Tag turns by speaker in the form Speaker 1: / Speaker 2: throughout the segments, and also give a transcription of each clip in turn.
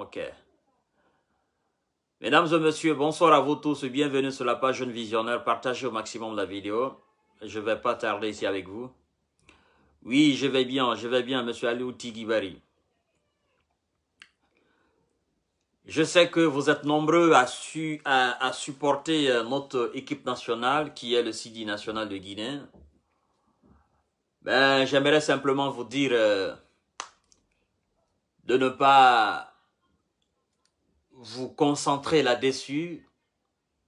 Speaker 1: Ok. Mesdames et messieurs, bonsoir à vous tous bienvenue sur la page Jeune Visionnaire. Partagez au maximum la vidéo. Je ne vais pas tarder ici avec vous. Oui, je vais bien, je vais bien, monsieur Aliou Tigibari. Je sais que vous êtes nombreux à, supporter euh, notre équipe nationale qui est le CD national de Guinée. Ben, j'aimerais simplement vous dire euh, de ne pas vous concentrez là-dessus,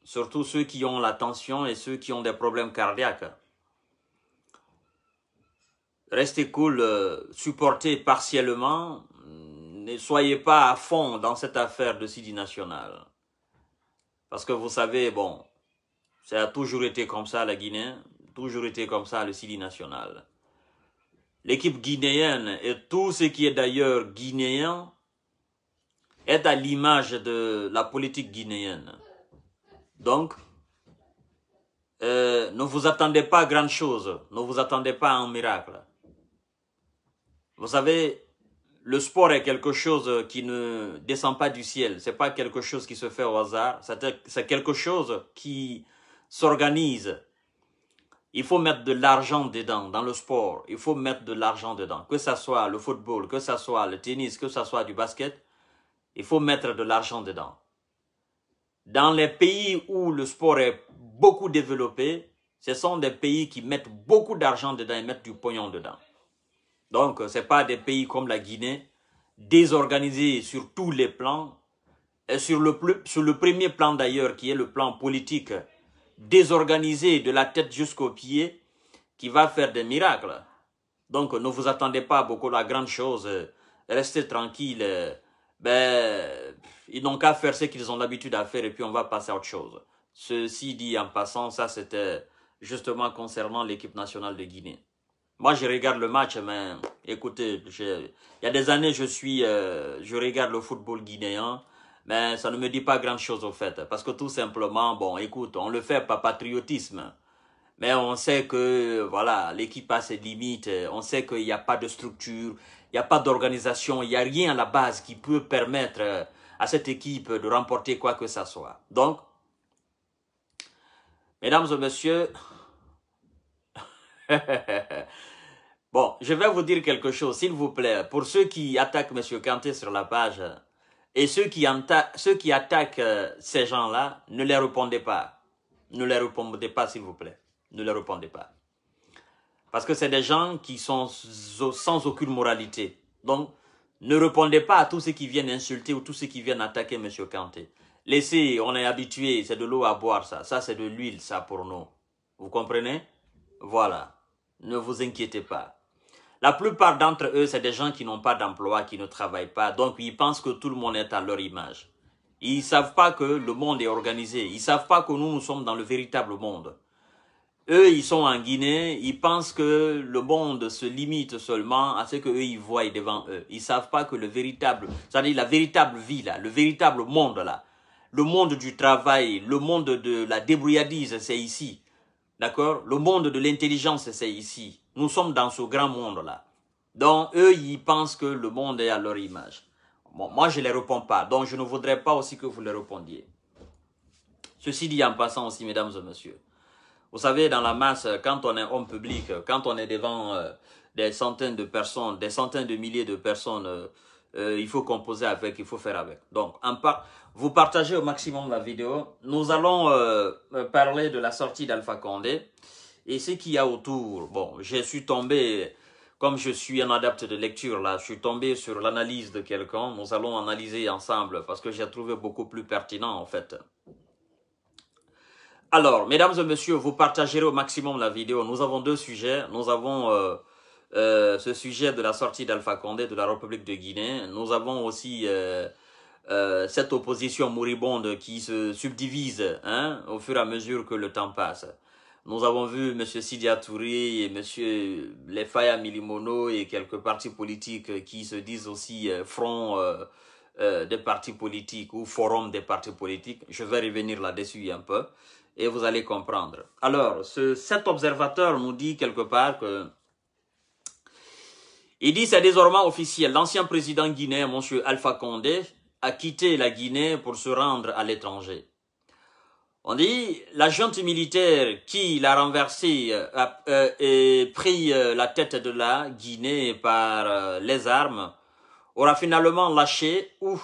Speaker 1: surtout ceux qui ont la tension et ceux qui ont des problèmes cardiaques. Restez cool, euh, supportez partiellement, ne soyez pas à fond dans cette affaire de Sidi National. Parce que vous savez, bon, ça a toujours été comme ça la Guinée, toujours été comme ça le Sidi National. L'équipe guinéenne et tout ce qui est d'ailleurs guinéen est à l'image de la politique guinéenne. Donc, euh, ne vous attendez pas à grand chose, ne vous attendez pas à un miracle. Vous savez, le sport est quelque chose qui ne descend pas du ciel, ce n'est pas quelque chose qui se fait au hasard, c'est quelque chose qui s'organise. Il faut mettre de l'argent dedans, dans le sport, il faut mettre de l'argent dedans, que ce soit le football, que ce soit le tennis, que ce soit du basket, il faut mettre de l'argent dedans. Dans les pays où le sport est beaucoup développé, ce sont des pays qui mettent beaucoup d'argent dedans et mettent du pognon dedans. Donc, ce pas des pays comme la Guinée, désorganisés sur tous les plans, et sur le, sur le premier plan d'ailleurs, qui est le plan politique, désorganisé de la tête jusqu'aux pieds, qui va faire des miracles. Donc, ne vous attendez pas à beaucoup la grande chose. Restez tranquille ben, ils n'ont qu'à faire ce qu'ils ont l'habitude à faire et puis on va passer à autre chose. Ceci dit, en passant, ça c'était justement concernant l'équipe nationale de Guinée. Moi, je regarde le match, mais écoutez, il y a des années, je suis, euh, je regarde le football guinéen, mais ça ne me dit pas grand-chose au fait, parce que tout simplement, bon, écoute, on le fait par patriotisme, mais on sait que, voilà, l'équipe a ses limites, on sait qu'il n'y a pas de structure, il n'y a pas d'organisation, il n'y a rien à la base qui peut permettre euh, à cette équipe de remporter quoi que ce soit. Donc, mesdames et messieurs, bon, je vais vous dire quelque chose, s'il vous plaît, pour ceux qui attaquent M. Kanté sur la page euh, et ceux qui, ceux qui attaquent euh, ces gens-là, ne les répondez pas. Ne les répondez pas, s'il vous plaît. Ne les répondez pas. Parce que c'est des gens qui sont sans aucune moralité. Donc, ne répondez pas à tous ceux qui viennent insulter ou tous ceux qui viennent attaquer M. Kanté. Laissez, on est habitué, c'est de l'eau à boire ça. Ça, c'est de l'huile, ça pour nous. Vous comprenez Voilà. Ne vous inquiétez pas. La plupart d'entre eux, c'est des gens qui n'ont pas d'emploi, qui ne travaillent pas. Donc, ils pensent que tout le monde est à leur image. Ils ne savent pas que le monde est organisé. Ils ne savent pas que nous, nous sommes dans le véritable monde. Eux, ils sont en Guinée, ils pensent que le monde se limite seulement à ce eux ils voient devant eux. Ils savent pas que le véritable, c'est-à-dire la véritable vie là, le véritable monde là, le monde du travail, le monde de la débrouillardise, c'est ici. D'accord Le monde de l'intelligence, c'est ici. Nous sommes dans ce grand monde là. Donc, eux, ils pensent que le monde est à leur image. Bon, moi, je ne les réponds pas. Donc, je ne voudrais pas aussi que vous les répondiez. Ceci dit en passant aussi, mesdames et messieurs. Vous savez, dans la masse, euh, quand on est homme public, euh, quand on est devant euh, des centaines de personnes, des centaines de milliers de personnes, il faut composer avec, il faut faire avec. Donc, en vous partagez au maximum la vidéo. Nous allons parler de la sortie d'Alpha Condé et ce qu'il y a autour. Bon, je suis tombé, comme je suis un adepte de lecture là, je suis tombé sur l'analyse de quelqu'un. Nous allons analyser ensemble parce que j'ai trouvé beaucoup plus pertinent en fait. Alors, mesdames et messieurs, vous partagerez au maximum la vidéo. Nous avons deux sujets. Nous avons euh, euh, ce sujet de la sortie d'Alpha Condé de la République de Guinée. Nous avons aussi euh, cette opposition moribonde qui se subdivise hein, au fur et à mesure que le temps passe. Nous avons vu M. Sidia Touré et M. Lefaya Milimono et quelques partis politiques qui se disent aussi front des partis politiques ou forum des partis politiques. Je vais revenir là-dessus un peu et vous allez comprendre. Alors, ce, cet observateur nous dit quelque part que il dit c'est désormais officiel. L'ancien président guinéen, Monsieur Alpha Condé, a quitté la Guinée pour se rendre à l'étranger. On dit la militaire qui l'a renversé euh, euh, et pris euh, la tête de la Guinée par les armes aura finalement lâché ou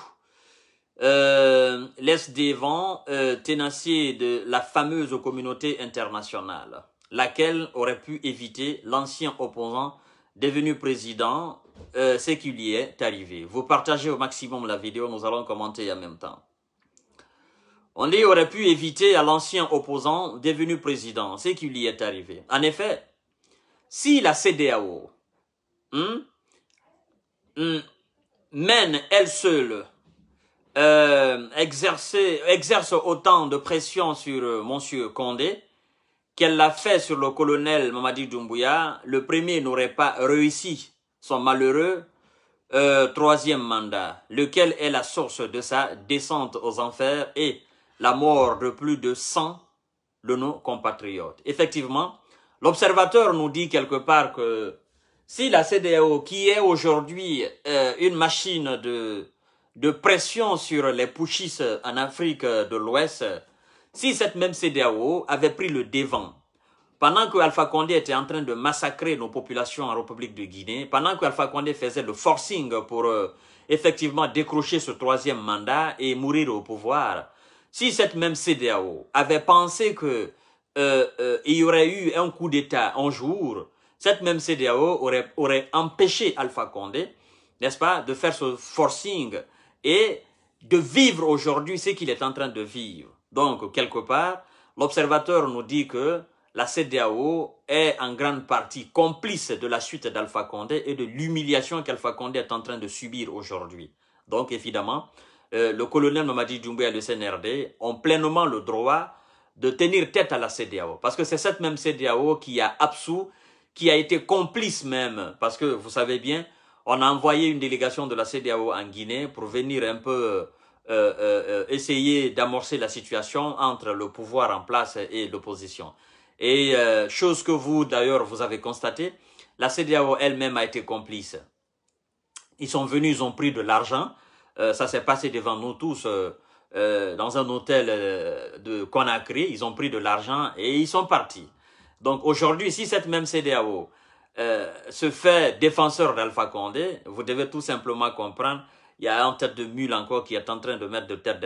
Speaker 1: euh, laisse des vents euh, ténacés de la fameuse communauté internationale, laquelle aurait pu éviter l'ancien opposant devenu président, euh, ce qui lui est arrivé. Vous partagez au maximum la vidéo, nous allons commenter en même temps. On dit aurait pu éviter à l'ancien opposant devenu président, ce qui lui est arrivé. En effet, si la CDAO hmm, hmm, mène elle seule euh, exercer, exerce autant de pression sur euh, Monsieur Condé qu'elle l'a fait sur le colonel Mamadi Doumbouya, le premier n'aurait pas réussi son malheureux euh, troisième mandat, lequel est la source de sa descente aux enfers et la mort de plus de 100 de nos compatriotes. Effectivement, l'observateur nous dit quelque part que si la CDAO, qui est aujourd'hui une machine de de pression sur les putschistes en Afrique de l'Ouest si cette même CDAO avait pris le devant. Pendant que Alpha Condé était en train de massacrer nos populations en République de Guinée, pendant que Alpha Condé faisait le forcing pour euh, effectivement décrocher ce troisième mandat et mourir au pouvoir, si cette même CDAO avait pensé que euh, euh, il y aurait eu un coup d'État un jour, cette même CDAO aurait, aurait empêché Alpha Condé, n'est-ce pas, de faire ce forcing et de vivre aujourd'hui ce qu'il est en train de vivre. Donc, quelque part, l'observateur nous dit que la CDAO est en grande partie complice de la suite d'Alpha Condé et de l'humiliation qu'Alpha Condé est en train de subir aujourd'hui. Donc, évidemment, euh, le colonel Mamadi Doumbouya et le CNRD ont pleinement le droit de tenir tête à la CDAO. Parce que c'est cette même CDAO qui a absous, qui a été complice même, parce que vous savez bien, on a envoyé une délégation de la CDAO en Guinée pour venir un peu euh, euh, euh, essayer d'amorcer la situation entre le pouvoir en place et l'opposition. Et chose que vous, d'ailleurs, vous avez constaté, la CDAO elle-même a été complice. Ils sont venus, ils ont pris de l'argent. ça s'est passé devant nous tous dans un hôtel de Conakry. Ils ont pris de l'argent et ils sont partis. Donc aujourd'hui, si cette même CDAO se euh, fait défenseur d'Alpha Condé, vous devez tout simplement comprendre, il y a un tête de mule encore qui est en train de mettre des têtes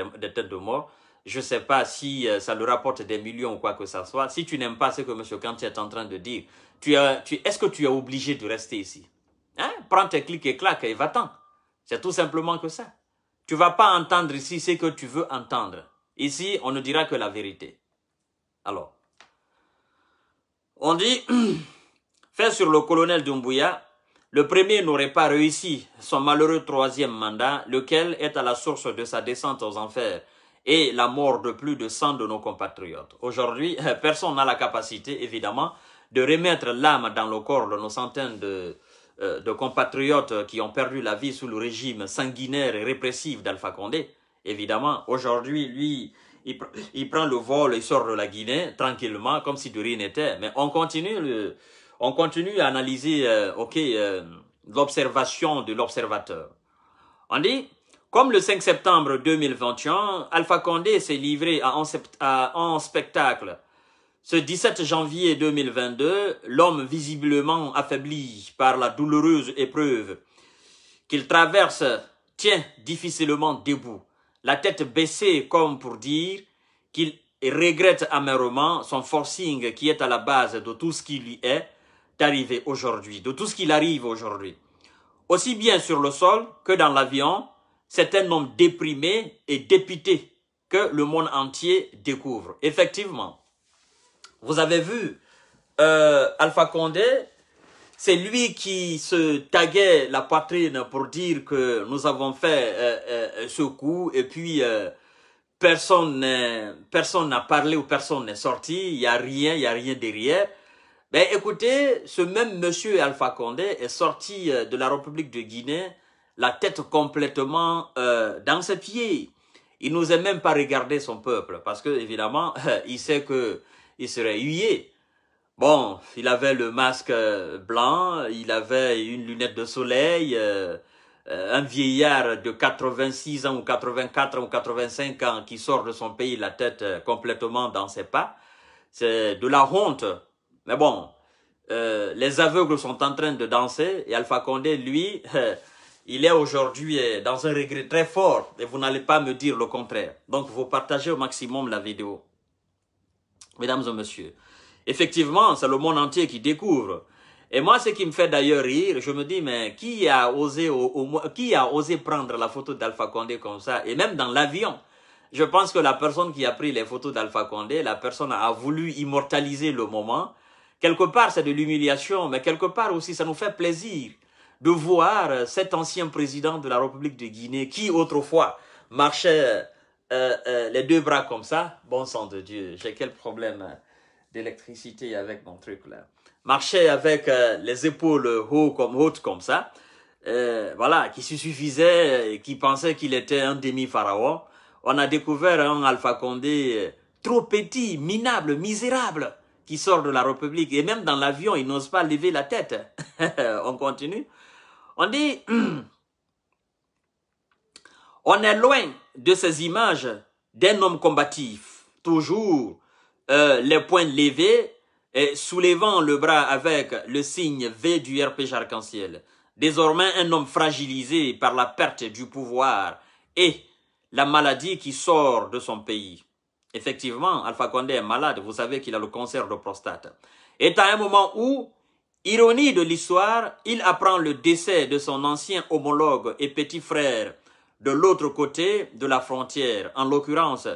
Speaker 1: de, mort. Je ne sais pas si euh, ça lui rapporte des millions ou quoi que ce soit. Si tu n'aimes pas ce que M. Kanti est en train de dire, tu, tu est-ce que tu es obligé de rester ici hein? Prends tes clics et claques et va-t'en. C'est tout simplement que ça. Tu ne vas pas entendre ici ce que tu veux entendre. Ici, on ne dira que la vérité. Alors, on dit... Fait sur le colonel Doumbouya, le premier n'aurait pas réussi son malheureux troisième mandat, lequel est à la source de sa descente aux enfers et la mort de plus de 100 de nos compatriotes. Aujourd'hui, personne n'a la capacité, évidemment, de remettre l'âme dans le corps de nos centaines euh, de, compatriotes qui ont perdu la vie sous le régime sanguinaire et répressif d'Alpha Condé. Évidemment, aujourd'hui, lui, il, prend le vol et sort de la Guinée tranquillement, comme si de rien n'était. Mais on continue le, on continue à analyser euh, ok, euh, l'observation de l'observateur. On dit, comme le 5 septembre 2021, Alpha Condé s'est livré à un, spectacle. Ce 17 janvier 2022, l'homme visiblement affaibli par la douloureuse épreuve qu'il traverse tient difficilement debout, la tête baissée comme pour dire qu'il regrette amèrement son forcing qui est à la base de tout ce qui lui est, d'arriver aujourd'hui, de tout ce qu'il arrive aujourd'hui. Aussi bien sur le sol que dans l'avion, c'est un homme déprimé et dépité que le monde entier découvre. Effectivement, vous avez vu euh, Alpha Condé, c'est lui qui se taguait la poitrine pour dire que nous avons fait ce euh, euh, coup et puis personne personne n'a parlé ou personne n'est sorti, il n'y a rien, il n'y a rien derrière. Mais écoutez, ce même monsieur Alpha Condé est sorti euh, de la République de Guinée la tête complètement euh, dans ses pieds. Il n'osait même pas regarder son peuple parce que évidemment, il sait que il serait huillé. Bon, il avait le masque euh, blanc, il avait une lunette de soleil, un vieillard de 86 ans ou 84 ou 85 ans qui sort de son pays la tête complètement dans ses pas. C'est de la honte mais bon, euh, les aveugles sont en train de danser et Alpha Condé, lui, euh, il est aujourd'hui euh, dans un regret très fort et vous n'allez pas me dire le contraire. Donc, vous partagez au maximum la vidéo. Mesdames et messieurs, effectivement, c'est le monde entier qui découvre. Et moi, ce qui me fait d'ailleurs rire, je me dis, mais qui a osé, qui a osé prendre la photo d'Alpha Condé comme ça, et même dans l'avion Je pense que la personne qui a pris les photos d'Alpha Condé, la personne a voulu immortaliser le moment, Quelque part, c'est de l'humiliation, mais quelque part aussi, ça nous fait plaisir de voir euh, cet ancien président de la République de Guinée qui, autrefois, marchait euh, euh, les deux bras comme ça. Bon sang de Dieu, j'ai quel problème d'électricité avec mon truc là. Marchait avec les épaules hautes comme hautes comme ça. voilà, qui se suffisait, qui pensait qu'il était un demi-pharaon. On a découvert un Alpha Condé trop petit, minable, misérable qui sort de la République, et même dans l'avion, il n'ose pas lever la tête. on continue. On dit, on est loin de ces images d'un homme combatif, toujours euh, les poings levés, et soulevant le bras avec le signe V du RPG arc-en-ciel. Désormais, un homme fragilisé par la perte du pouvoir et la maladie qui sort de son pays. Effectivement, Alpha Condé est malade. Vous savez qu'il a le cancer de prostate. Et à un moment où, ironie de l'histoire, il apprend le décès de son ancien homologue et petit frère de l'autre côté de la frontière, en l'occurrence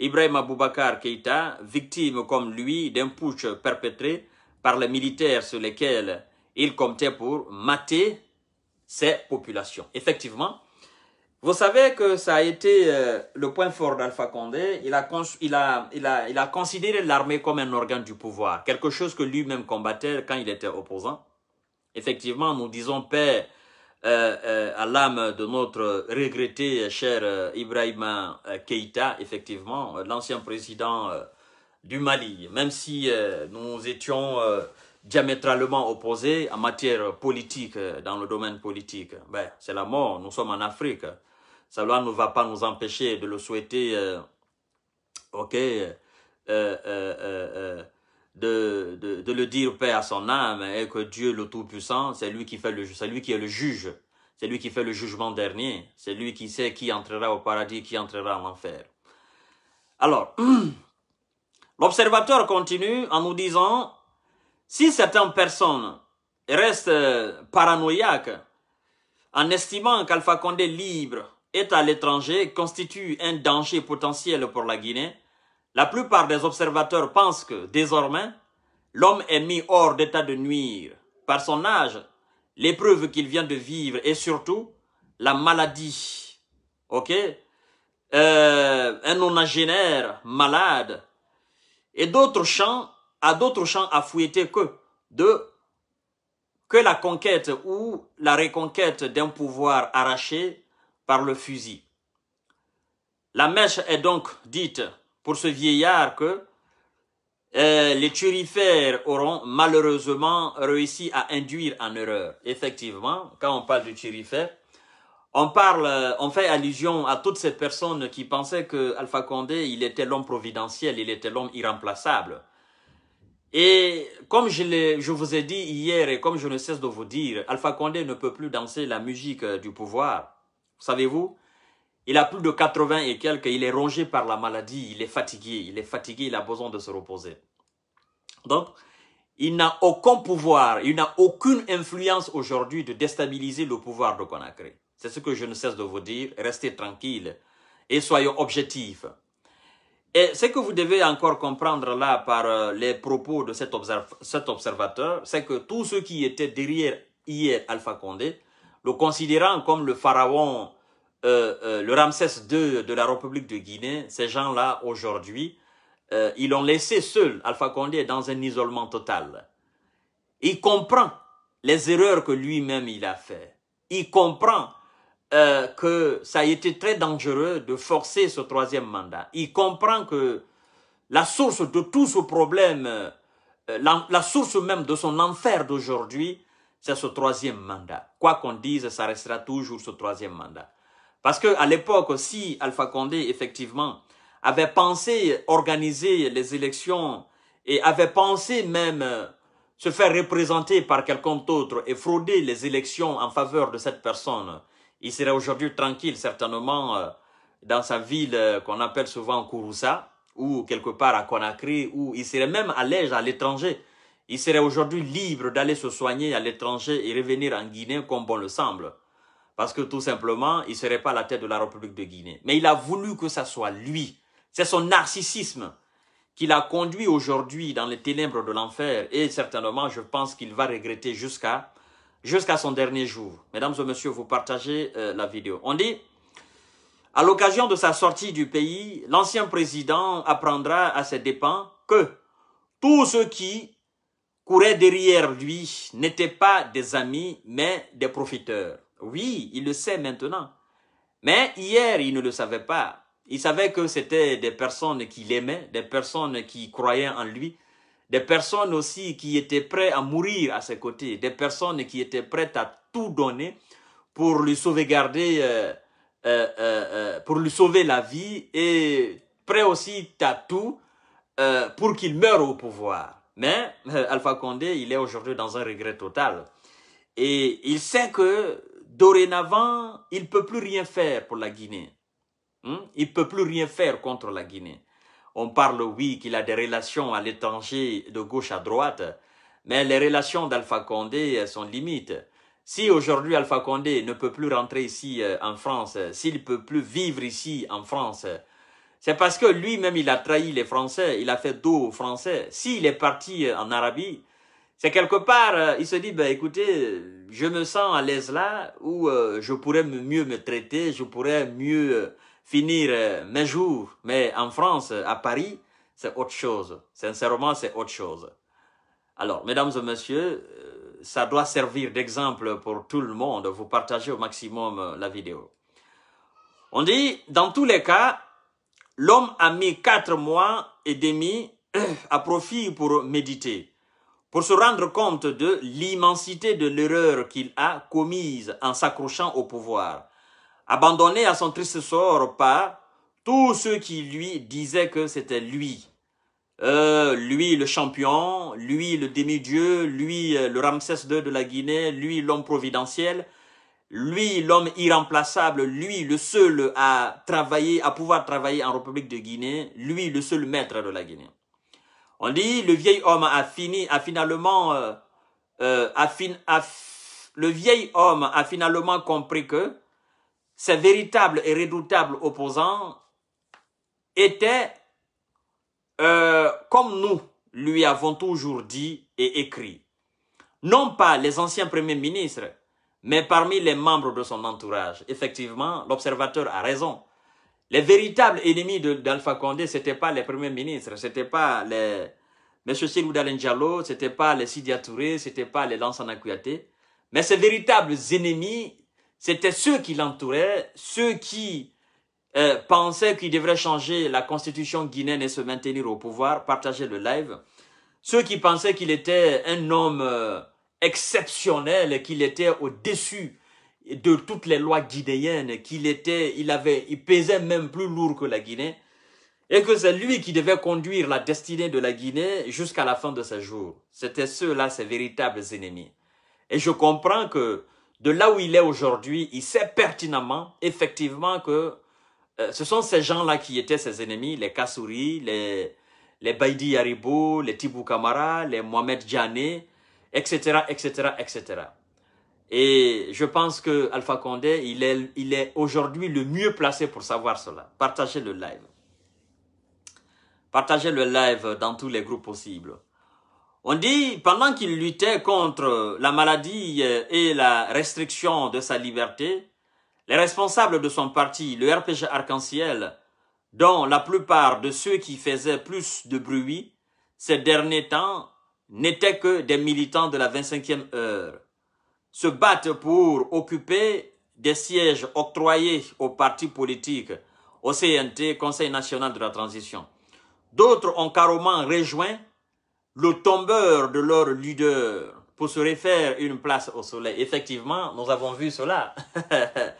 Speaker 1: Ibrahim Aboubakar Keïta, victime comme lui d'un putsch perpétré par les militaires sur lesquels il comptait pour mater ses populations. Effectivement, vous savez que ça a été euh, le point fort d'Alpha Condé. Il a, il a, il a, il a considéré l'armée comme un organe du pouvoir, quelque chose que lui-même combattait quand il était opposant. Effectivement, nous disons paix euh, euh, à l'âme de notre regretté cher Ibrahim Keïta, effectivement, l'ancien président du Mali. Même si nous étions diamétralement opposés en matière politique, dans le domaine politique, ben, c'est la mort, nous sommes en Afrique. Cela ne va pas nous empêcher de le souhaiter, euh, ok, euh, euh, de, le dire paix à son âme hein, et que Dieu le Tout-Puissant, c'est lui qui fait le, lui qui est le juge, c'est lui qui fait le jugement dernier, c'est lui qui sait qui entrera au paradis, qui entrera en enfer. Alors, l'observateur continue en nous disant, si certaines personnes restent paranoïaques en estimant qu'Alpha Condé libre est à l'étranger constitue un danger potentiel pour la Guinée, la plupart des observateurs pensent que, désormais, l'homme est mis hors d'état de nuire par son âge, l'épreuve qu'il vient de vivre et surtout la maladie. Ok euh, Un nonagénaire malade et d'autres champs, à d'autres champs à fouetter que de que la conquête ou la reconquête d'un pouvoir arraché par le fusil. La mèche est donc dite pour ce vieillard que euh, les turifères auront malheureusement réussi à induire en erreur. Effectivement, quand on parle de turifère, on parle, on fait allusion à toutes ces personnes qui pensaient que Alpha Condé, il était l'homme providentiel, il était l'homme irremplaçable. Et comme je, je vous ai dit hier et comme je ne cesse de vous dire, Alpha Condé ne peut plus danser la musique du pouvoir. Savez-vous Il a plus de 80 et quelques, il est rongé par la maladie, il est fatigué, il est fatigué, il a besoin de se reposer. Donc, il n'a aucun pouvoir, il n'a aucune influence aujourd'hui de déstabiliser le pouvoir de Conakry. C'est ce que je ne cesse de vous dire, restez tranquille et soyons objectifs. Et ce que vous devez encore comprendre là par euh, les propos de cet, cet observateur, c'est que tous ceux qui étaient derrière hier Alpha Condé le considérant comme le pharaon, euh, euh, le Ramsès II de la République de Guinée, ces gens-là, aujourd'hui, euh, ils l'ont laissé seul, Alpha Condé, dans un isolement total. Il comprend les erreurs que lui-même il a fait. Il comprend que ça a été très dangereux de forcer ce troisième mandat. Il comprend que la source de tout ce problème, la source même de son enfer d'aujourd'hui, c'est ce troisième mandat. Quoi qu'on dise, ça restera toujours ce troisième mandat. Parce que à l'époque, si Alpha Condé, effectivement, avait pensé organiser les élections et avait pensé même euh, se faire représenter par quelqu'un d'autre et frauder les élections en faveur de cette personne, il serait aujourd'hui tranquille, certainement, euh, dans sa ville euh, qu'on appelle souvent Kouroussa, ou quelque part à Conakry, où il serait même à à l'étranger, il serait aujourd'hui libre d'aller se soigner à l'étranger et revenir en Guinée comme bon le semble. Parce que tout simplement, il ne serait pas à la tête de la République de Guinée. Mais il a voulu que ça soit lui. C'est son narcissisme qui l'a conduit aujourd'hui dans les ténèbres de l'enfer. Et certainement, je pense qu'il va regretter jusqu'à jusqu'à son dernier jour. Mesdames et messieurs, vous partagez euh, la vidéo. On dit, à l'occasion de sa sortie du pays, l'ancien président apprendra à ses dépens que tout ce qui couraient derrière lui n'étaient pas des amis, mais des profiteurs. Oui, il le sait maintenant. Mais hier, il ne le savait pas. Il savait que c'était des personnes qui l'aimaient, des personnes qui croyaient en lui, des personnes aussi qui étaient prêtes à mourir à ses côtés, des personnes qui étaient prêtes à tout donner pour lui sauvegarder, euh, euh, euh, pour lui sauver la vie et prêts aussi à tout pour qu'il meure au pouvoir. Mais euh, Alpha Condé, il est aujourd'hui dans un regret total. Et il sait que dorénavant, il ne peut plus rien faire pour la Guinée. Hmm? Il ne peut plus rien faire contre la Guinée. On parle, oui, qu'il a des relations à l'étranger de gauche à droite, mais les relations d'Alpha Condé sont limites. Si aujourd'hui Alpha Condé ne peut plus rentrer ici euh, en France, s'il ne peut plus vivre ici en France, c'est parce que lui-même, il a trahi les Français, il a fait dos aux Français. S'il est parti euh, en Arabie, c'est quelque part, euh, il se dit, ben écoutez, je me sens à l'aise là, où euh, je pourrais mieux me traiter, je pourrais mieux finir mes jours. Mais en France, à Paris, c'est autre chose. Sincèrement, c'est autre chose. Alors, mesdames et messieurs, ça doit servir d'exemple pour tout le monde. Vous partagez au maximum la vidéo. On dit, dans tous les cas, l'homme a mis quatre mois et demi à profit pour méditer, pour se rendre compte de l'immensité de l'erreur qu'il a commise en s'accrochant au pouvoir, abandonné à son triste sort par tous ceux qui lui disaient que c'était lui. Euh, lui le champion, lui le demi-dieu, lui euh, le Ramsès II de la Guinée, lui l'homme providentiel, lui, l'homme irremplaçable, lui, le seul à travailler, à pouvoir travailler en République de Guinée, lui, le seul maître de la Guinée. On dit, le vieil homme a fini, a finalement, euh, euh, a le vieil homme a finalement compris que ses véritables et redoutables opposants étaient, euh, comme nous lui avons toujours dit et écrit, non pas les anciens premiers ministres, mais parmi les membres de son entourage. Effectivement, l'observateur a raison. Les véritables ennemis d'Alpha Condé, ce n'étaient pas les premiers ministres, ce n'étaient pas les M. Silou Diallo, ce n'étaient pas les Sidiatouré c'était n'étaient pas les Lansana Kouyaté. Mais ses véritables ennemis, c'étaient ceux qui l'entouraient, ceux qui euh, pensaient qu'il devrait changer la constitution guinéenne et se maintenir au pouvoir, partager le live, ceux qui pensaient qu'il était un homme... Euh, exceptionnel qu'il était au-dessus de toutes les lois guinéennes, qu'il était, il avait, il pesait même plus lourd que la Guinée, et que c'est lui qui devait conduire la destinée de la Guinée jusqu'à la fin de ses jours. C'était ceux-là ses véritables ennemis. Et je comprends que de là où il est aujourd'hui, il sait pertinemment, effectivement, que euh, ce sont ces gens-là qui étaient ses ennemis, les Kassouri, les, les Baïdi Yaribo, les Tibou Kamara, les Mohamed Djané, etc., etc., etc. Et je pense que Alpha Condé, il est, il est aujourd'hui le mieux placé pour savoir cela. Partagez le live. Partagez le live dans tous les groupes possibles. On dit, pendant qu'il luttait contre la maladie et la restriction de sa liberté, les responsables de son parti, le RPG Arc-en-Ciel, dont la plupart de ceux qui faisaient plus de bruit ces derniers temps n'étaient que des militants de la 25e heure, se battent pour occuper des sièges octroyés aux partis politiques, au CNT, Conseil national de la transition. D'autres ont carrément rejoint le tombeur de leur leader pour se refaire une place au soleil. Effectivement, nous avons vu cela.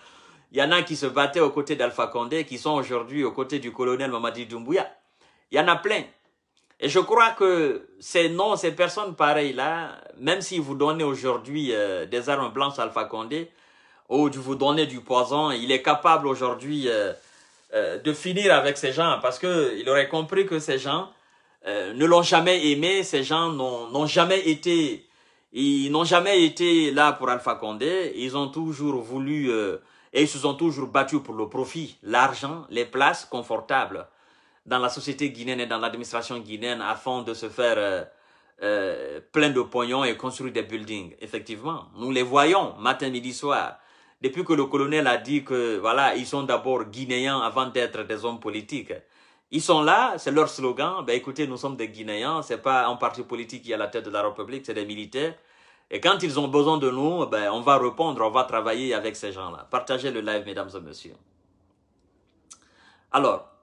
Speaker 1: Il y en a qui se battaient aux côtés d'Alpha Condé, qui sont aujourd'hui aux côtés du colonel Mamadi Doumbouya. Il y en a plein. Et je crois que ces noms, ces personnes pareilles-là, même si vous donnez aujourd'hui euh, des armes blanches à Alpha Condé, ou vous donner du poison, il est capable aujourd'hui euh, euh, de finir avec ces gens, parce qu'il aurait compris que ces gens ne l'ont jamais aimé, ces gens n'ont jamais été... Ils n'ont jamais été là pour Alpha Condé, ils ont toujours voulu et ils se sont toujours battus pour le profit, l'argent, les places confortables dans la société guinéenne et dans l'administration guinéenne afin de se faire euh, euh, plein de pognon et construire des buildings. Effectivement, nous les voyons matin, midi, soir. Depuis que le colonel a dit que voilà, ils sont d'abord guinéens avant d'être des hommes politiques. Ils sont là, c'est leur slogan. Ben écoutez, nous sommes des Guinéens, c'est pas un parti politique qui est à la tête de la République, c'est des militaires. Et quand ils ont besoin de nous, ben on va répondre, on va travailler avec ces gens-là. Partagez le live, mesdames et messieurs. Alors,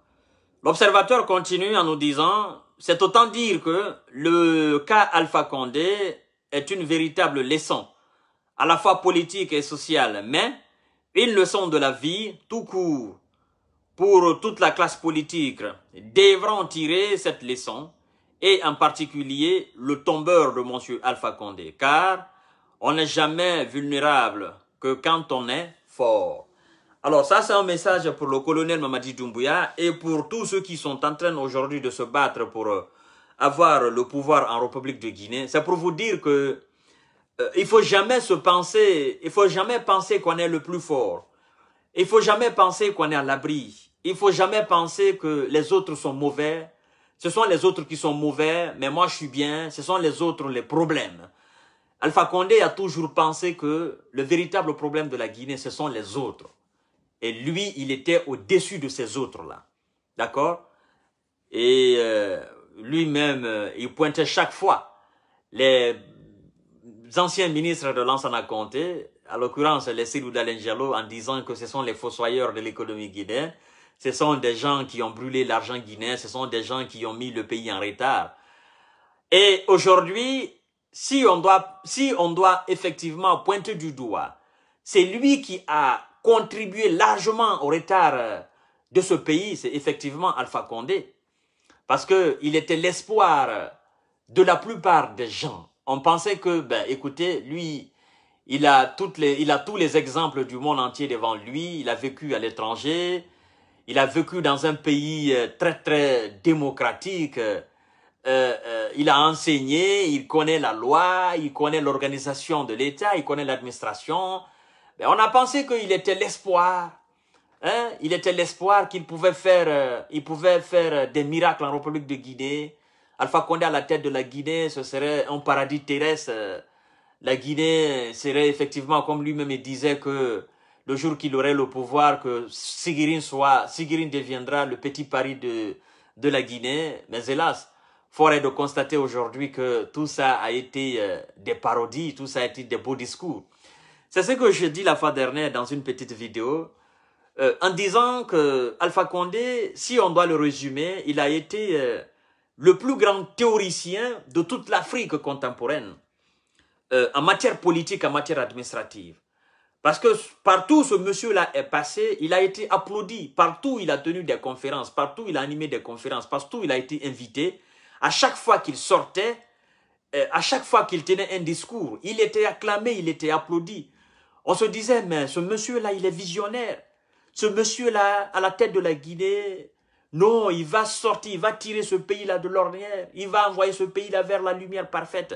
Speaker 1: L'observateur continue en nous disant, c'est autant dire que le cas Alpha Condé est une véritable leçon, à la fois politique et sociale, mais une leçon de la vie tout court. Pour toute la classe politique, devront tirer cette leçon, et en particulier le tombeur de M. Alpha Condé, car on n'est jamais vulnérable que quand on est fort. Alors ça, c'est un message pour le colonel Mamadi Doumbouya et pour tous ceux qui sont en train aujourd'hui de se battre pour euh, avoir le pouvoir en République de Guinée. C'est pour vous dire que euh, il faut jamais se penser, il faut jamais penser qu'on est le plus fort. Il faut jamais penser qu'on est à l'abri. Il faut jamais penser que les autres sont mauvais. Ce sont les autres qui sont mauvais, mais moi je suis bien. Ce sont les autres les problèmes. Alpha Condé a toujours pensé que le véritable problème de la Guinée, ce sont les autres. Et lui, il était au-dessus de ces autres-là. D'accord Et euh, lui-même, euh, il pointait chaque fois les anciens ministres de l'Ansana Comté, à l'occurrence les Sidou d'Alengelo, en disant que ce sont les fossoyeurs de l'économie guinéenne, ce sont des gens qui ont brûlé l'argent guinéen, ce sont des gens qui ont mis le pays en retard. Et aujourd'hui, si on doit, si on doit effectivement pointer du doigt, c'est lui qui a contribué largement au retard euh, de ce pays, c'est effectivement Alpha Condé. Parce qu'il était l'espoir euh, de la plupart des gens. On pensait que, ben, écoutez, lui, il a, toutes les, il a tous les exemples du monde entier devant lui. Il a vécu à l'étranger. Il a vécu dans un pays euh, très, très démocratique. il a enseigné, il connaît la loi, il connaît l'organisation de l'État, il connaît l'administration, ben, on a pensé qu'il était l'espoir. Hein? Il était l'espoir qu'il pouvait faire, euh, il pouvait faire euh, des miracles en République de Guinée. Alpha Condé à la tête de la Guinée, ce serait un paradis terrestre. La Guinée serait effectivement, comme lui-même disait, que le jour qu'il aurait le pouvoir, que Sigirine soit, deviendra le petit Paris de, de la Guinée. Mais hélas, il de constater aujourd'hui que tout ça a été euh, des parodies, tout ça a été des beaux discours. C'est ce que j'ai dit la fois dernière dans une petite vidéo, euh, en disant que Alpha Condé, si on doit le résumer, il a été euh, le plus grand théoricien de toute l'Afrique contemporaine euh, en matière politique, en matière administrative. Parce que partout ce monsieur-là est passé, il a été applaudi, partout il a tenu des conférences, partout il a animé des conférences, partout il a été invité. À chaque fois qu'il sortait, à chaque fois qu'il tenait un discours, il était acclamé, il était applaudi. On se disait, mais ce monsieur-là, il est visionnaire. Ce monsieur-là, à la tête de la Guinée, non, il va sortir, il va tirer ce pays-là de l'ornière. Il va envoyer ce pays-là vers la lumière parfaite.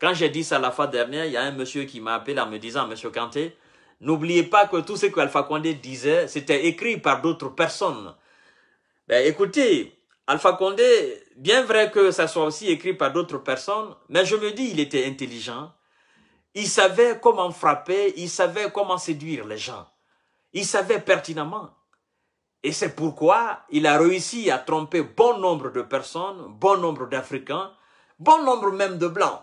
Speaker 1: Quand j'ai dit ça la fois dernière, il y a un monsieur qui m'a appelé en me disant, Monsieur Kanté, n'oubliez pas que tout ce que Condé disait, c'était écrit par d'autres personnes. Ben, écoutez, Alpha Condé, bien vrai que ça soit aussi écrit par d'autres personnes, mais je me dis, il était intelligent. Il savait comment frapper, il savait comment séduire les gens. Il savait pertinemment. Et c'est pourquoi il a réussi à tromper bon nombre de personnes, bon nombre d'Africains, bon nombre même de Blancs.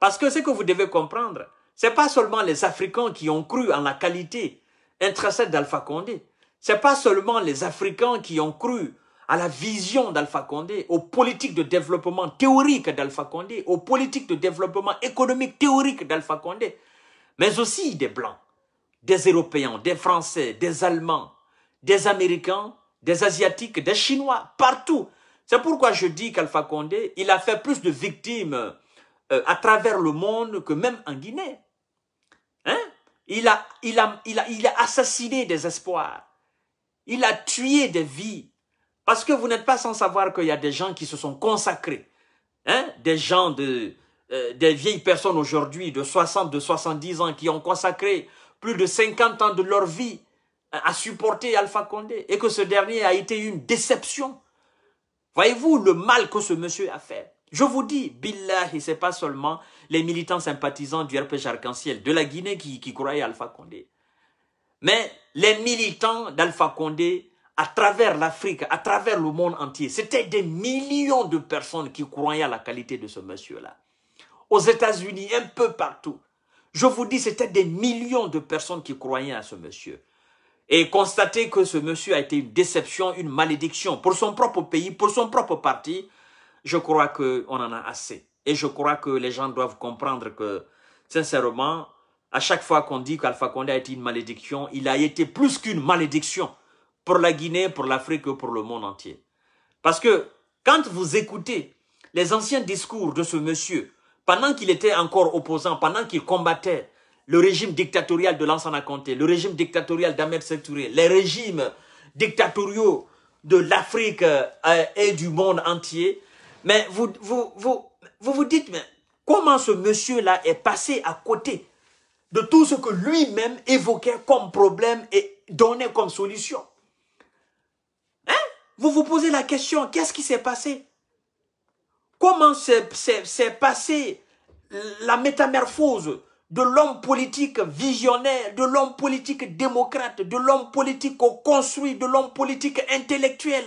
Speaker 1: Parce que ce que vous devez comprendre, c'est pas seulement les Africains qui ont cru en la qualité intrinsèque d'Alpha Condé. C'est pas seulement les Africains qui ont cru à la vision d'Alpha Condé, aux politiques de développement théorique d'Alpha Condé, aux politiques de développement économique théorique d'Alpha Condé, mais aussi des Blancs, des Européens, des Français, des Allemands, des Américains, des Asiatiques, des Chinois, partout. C'est pourquoi je dis qu'Alpha Condé, il a fait plus de victimes euh, à travers le monde que même en Guinée. Hein? Il, a, il, il, a, il a assassiné des espoirs. Il a tué des vies. Parce que vous n'êtes pas sans savoir qu'il y a des gens qui se sont consacrés. Hein, des gens, de, euh, des vieilles personnes aujourd'hui de 60, de 70 ans qui ont consacré plus de 50 ans de leur vie à supporter Alpha Condé. Et que ce dernier a été une déception. Voyez-vous le mal que ce monsieur a fait je vous dis, Billahi, ce n'est pas seulement les militants sympathisants du RPG Arc-en-Ciel de la Guinée qui, qui croyaient Alpha Condé. Mais les militants d'Alpha Condé à travers l'Afrique, à travers le monde entier. C'était des millions de personnes qui croyaient à la qualité de ce monsieur-là. Aux États-Unis, un peu partout. Je vous dis, c'était des millions de personnes qui croyaient à ce monsieur. Et constater que ce monsieur a été une déception, une malédiction pour son propre pays, pour son propre parti, je crois qu'on en a assez. Et je crois que les gens doivent comprendre que, sincèrement, à chaque fois qu'on dit qu'Alpha Condé a été une malédiction, il a été plus qu'une malédiction pour la Guinée, pour l'Afrique, pour le monde entier. Parce que quand vous écoutez les anciens discours de ce monsieur, pendant qu'il était encore opposant, pendant qu'il combattait le régime dictatorial de Lansana Conté, le régime dictatorial d'Ahmed Touré, les régimes dictatoriaux de l'Afrique euh, et du monde entier, mais vous vous, dites, mais comment ce monsieur-là est passé à côté de tout ce que lui-même évoquait comme problème et donnait comme solution vous vous posez la question, qu'est-ce qui s'est passé Comment s'est passée la métamorphose de l'homme politique visionnaire, de l'homme politique démocrate, de l'homme politique construit, de l'homme politique intellectuel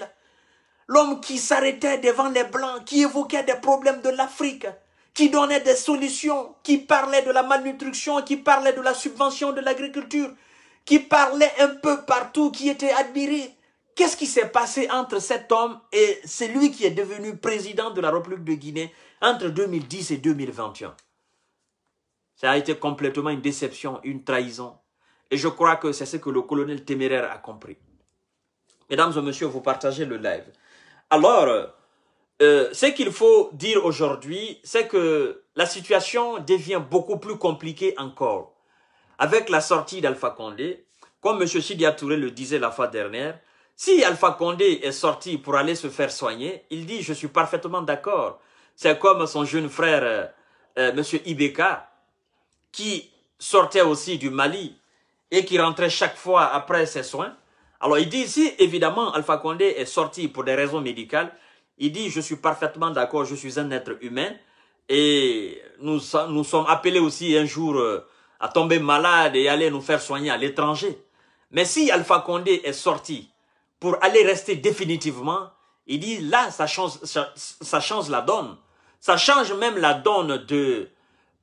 Speaker 1: L'homme qui s'arrêtait devant les Blancs, qui évoquait des problèmes de l'Afrique, qui donnait des solutions, qui parlait de la malnutrition, qui parlait de la subvention de l'agriculture, qui parlait un peu partout, qui était admiré, Qu'est-ce qui s'est passé entre cet homme et celui qui est devenu président de la République de Guinée entre 2010 et 2021 Ça a été complètement une déception, une trahison. Et je crois que c'est ce que le colonel téméraire a compris. Mesdames et messieurs, vous partagez le live. Alors, euh, ce qu'il faut dire aujourd'hui, c'est que la situation devient beaucoup plus compliquée encore. Avec la sortie d'Alpha Condé, comme M. Sidia Touré le disait la fois dernière, si Alpha Condé est sorti pour aller se faire soigner, il dit je suis parfaitement d'accord. C'est comme son jeune frère M. Euh, euh, Monsieur Ibeka qui sortait aussi du Mali et qui rentrait chaque fois après ses soins. Alors il dit si, évidemment, Alpha Condé est sorti pour des raisons médicales. Il dit, je suis parfaitement d'accord, je suis un être humain. Et nous, nous sommes appelés aussi un jour euh, à tomber malade et aller nous faire soigner à l'étranger. Mais si Alpha Condé est sorti pour aller rester définitivement, il dit là, ça change, ça, change la donne. Ça change même la donne de,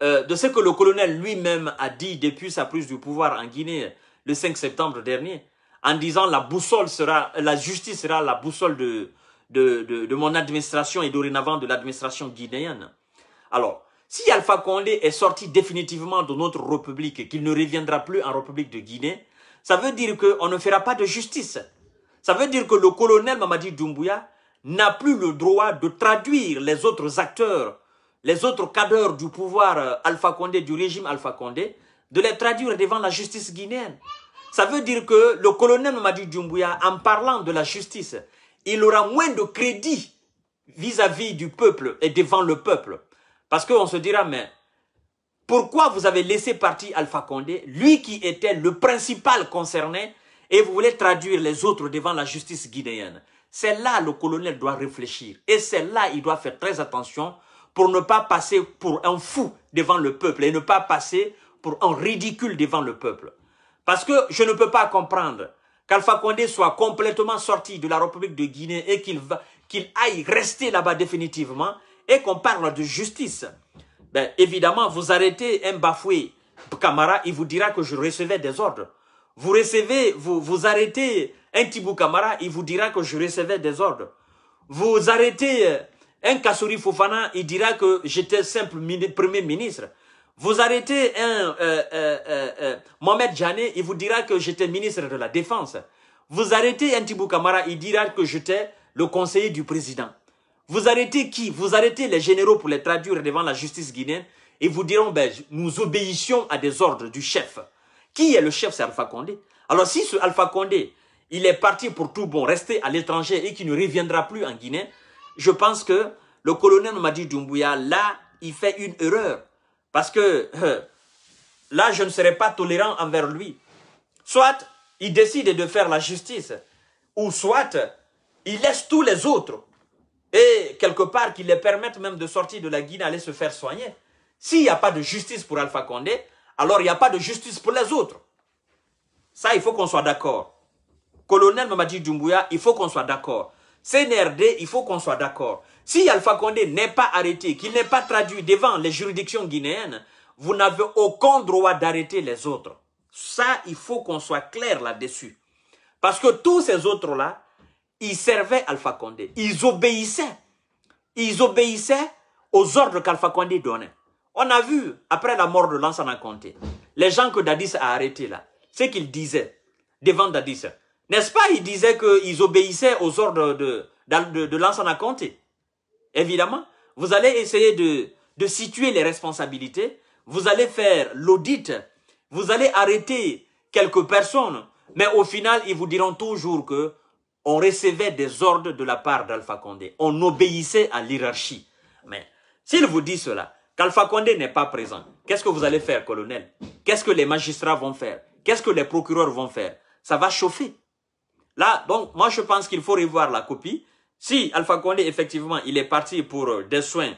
Speaker 1: euh, de ce que le colonel lui-même a dit depuis sa prise du pouvoir en Guinée le 5 septembre dernier, en disant la boussole sera, la justice sera la boussole de, de, de, de mon administration et dorénavant de l'administration guinéenne. Alors, si Alpha Condé est sorti définitivement de notre République, qu'il ne reviendra plus en République de Guinée, ça veut dire qu'on ne fera pas de justice. Ça veut dire que le colonel Mamadi Doumbouya n'a plus le droit de traduire les autres acteurs, les autres cadres du pouvoir euh, Alpha Condé, du régime Alpha Condé, de les traduire devant la justice guinéenne. Ça veut dire que le colonel Mamadi Doumbouya, en parlant de la justice, il aura moins de crédit vis-à-vis du peuple et devant le peuple. Parce qu'on se dira, mais pourquoi vous avez laissé partir Alpha Condé, lui qui était le principal concerné et vous voulez traduire les autres devant la justice guinéenne. C'est là le colonel doit réfléchir et c'est là il doit faire très attention pour ne pas passer pour un fou devant le peuple et ne pas passer pour un ridicule devant le peuple. Parce que je ne peux pas comprendre qu'Alpha Condé soit complètement sorti de la République de Guinée et qu'il qu'il aille rester là-bas définitivement et qu'on parle de justice. Ben, évidemment, vous arrêtez un bafoué camarade. il vous dira que je recevais des ordres. Vous recevez, vous, vous arrêtez un Tibou Kamara, il vous dira que je recevais des ordres. Vous arrêtez euh, un Kassouri Fofana, il dira que j'étais simple premier ministre. Vous arrêtez un euh, euh, Mohamed Janet, il vous dira que j'étais ministre de la Défense. Vous arrêtez un Tibou Kamara, il dira que j'étais le conseiller du président. Vous arrêtez qui Vous arrêtez les généraux pour les traduire devant la justice guinéenne et vous diront, ben, nous obéissions à des ordres du chef. Qui est le chef C'est Alpha Condé. Alors si ce Alpha Condé, il est parti pour tout bon, rester à l'étranger et qu'il ne reviendra plus en Guinée, je pense que le colonel Madi Doumbouya, là, il fait une erreur. Parce que euh, là, je ne serai pas tolérant envers lui. Soit il décide de faire la justice, ou soit il laisse tous les autres, et quelque part qu'il les permette même de sortir de la Guinée, aller se faire soigner. S'il n'y a pas de justice pour Alpha Condé, alors il n'y a pas de justice pour les autres. Ça, il faut qu'on soit d'accord. Colonel Mamadi Doumbouya, il faut qu'on soit d'accord. CNRD, il faut qu'on soit d'accord. Si Alpha Condé n'est pas arrêté, qu'il n'est pas traduit devant les juridictions guinéennes, vous n'avez aucun droit d'arrêter les autres. Ça, il faut qu'on soit clair là-dessus. Parce que tous ces autres-là, ils servaient Alpha Condé. Ils obéissaient. Ils obéissaient aux ordres qu'Alpha Condé donnait. On a vu, après la mort de Lansana Conté, les gens que Dadis a arrêtés là, ce qu'ils disaient devant Dadis. N'est-ce pas, ils disaient qu'ils obéissaient aux ordres de, Lansana Conté. Évidemment, vous allez essayer de, situer les responsabilités, vous allez faire l'audit, vous allez arrêter quelques personnes, mais au final, ils vous diront toujours que on recevait des ordres de la part d'Alpha Condé. On obéissait à l'hierarchie. Mais s'il vous dit cela, qu'Alpha Condé n'est pas présent, qu'est-ce que vous allez faire, colonel Qu'est-ce que les magistrats vont faire Qu'est-ce que les procureurs vont faire Ça va chauffer. Là, donc, moi, je pense qu'il faut revoir la copie. Si Alpha Condé, effectivement, il est parti pour euh, des soins,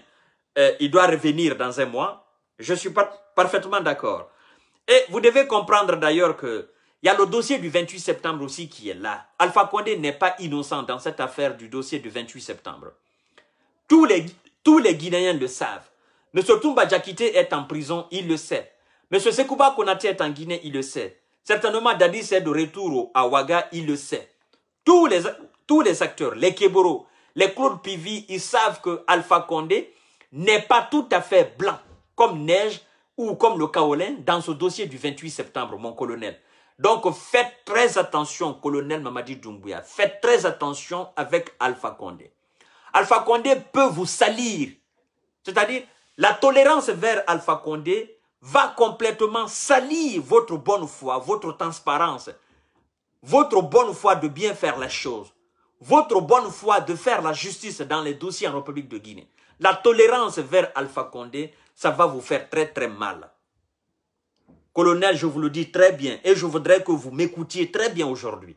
Speaker 1: euh, il doit revenir dans un mois, je suis parfaitement d'accord. Et vous devez comprendre d'ailleurs que il y a le dossier du 28 septembre aussi qui est là. Alpha Condé n'est pas innocent dans cette affaire du dossier du 28 septembre. Tous les, tous les Guinéens le savent. Monsieur Toumba Djakite est en prison, il le sait. Monsieur Sekouba Konate est en Guinée, il le sait. Certainement, Dadis est de retour à Ouaga, il le sait. Tous les, tous les acteurs, les Keboro, les Claude Pivi, ils savent que Alpha Condé n'est pas tout à fait blanc, comme Neige ou comme le Kaolin, dans ce dossier du 28 septembre, mon colonel. Donc, faites très attention, colonel Mamadi Doumbouya. Faites très attention avec Alpha Condé. Alpha Condé peut vous salir. C'est-à-dire, la tolérance vers Alpha Condé va complètement salir votre bonne foi, votre transparence, votre bonne foi de bien faire les choses, votre bonne foi de faire la justice dans les dossiers en République de Guinée. La tolérance vers Alpha Condé, ça va vous faire très très mal. Colonel, je vous le dis très bien et je voudrais que vous m'écoutiez très bien aujourd'hui.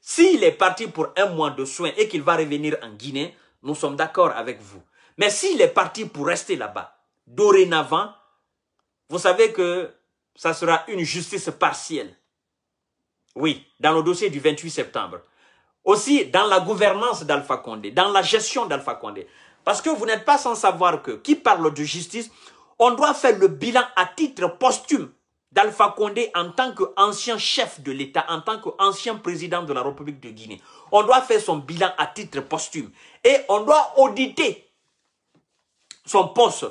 Speaker 1: S'il est parti pour un mois de soins et qu'il va revenir en Guinée, nous sommes d'accord avec vous. Mais s'il est parti pour rester là-bas, dorénavant, vous savez que ça sera une justice partielle. Oui, dans le dossier du 28 septembre. Aussi, dans la gouvernance d'Alpha Condé, dans la gestion d'Alpha Condé. Parce que vous n'êtes pas sans savoir que, qui parle de justice, on doit faire le bilan à titre posthume d'Alpha Condé en tant qu'ancien chef de l'État, en tant qu'ancien président de la République de Guinée. On doit faire son bilan à titre posthume. Et on doit auditer son poste